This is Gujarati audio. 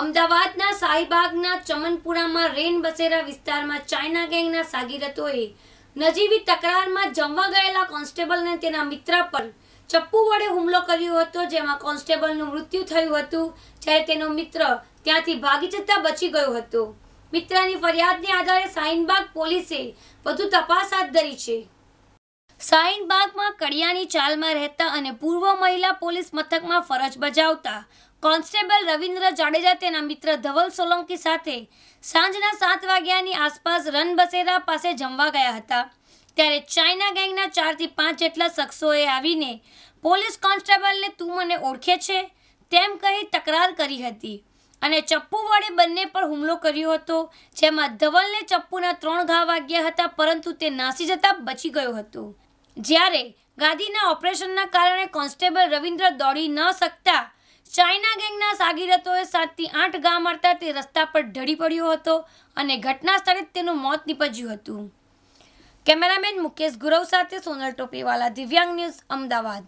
અમદાવાદના શાહીબાગના ચમનપુરામાં રેન બસેરા વિસ્તારમાં ચાઇના ગેંગના સાગીરતોએ નજીવી તકરારમાં જમવા ગયેલા કોન્સ્ટેબલને તેના મિત્ર પર ચપ્પુ વડે હુમલો કર્યો હતો જેમાં કોન્સ્ટેબલનું મૃત્યુ થયું હતું જ્યારે તેનો મિત્ર ત્યાંથી ભાગી જતા બચી ગયો હતો મિત્રની ફરિયાદને આધારે શાહીનબાગ પોલીસે વધુ તપાસ હાથ ધરી છે શાહીનબાગમાં કડિયાની ચાલમાં રહેતા અને પૂર્વ મહિલા પોલીસ મથકમાં ફરજ બજાવતા કોન્સ્ટેબલ રવિન્દ્ર જાડેજા તેના મિત્ર ધવલ સોલંકી સાથે સાંજના સાત વાગ્યાની આસપાસ રનબસેરા પાસે જમવા ગયા હતા ત્યારે ચાઇના ગેંગના ચારથી પાંચ જેટલા શખ્સોએ આવીને પોલીસ કોન્સ્ટેબલને તું મને ઓળખે છે તેમ કહી તકરાર કરી હતી અને ચપ્પુ વડે બંને પર હુમલો કર્યો હતો જેમાં ધવલને ચપ્પુના ત્રણ ઘા વાગ્યા હતા પરંતુ તે નાસી જતા બચી ગયો હતો જ્યારે ગાદીના ઓપરેશનના કારણે કોન્સ્ટેબલ રવિન્દ્ર દોડી ન શકતા ચાઇના ગેંગના સાગીરતોએ સાતથી આઠ ગામ મળતા તે રસ્તા પર ઢળી પડ્યો હતો અને ઘટના સ્થળે તેનું મોત નીપજ્યું હતું કેમેરામેન મુકેશ ગુરવ સાથે સોનલ ટોપીવાલા દિવ્યાંગ ન્યૂઝ અમદાવાદ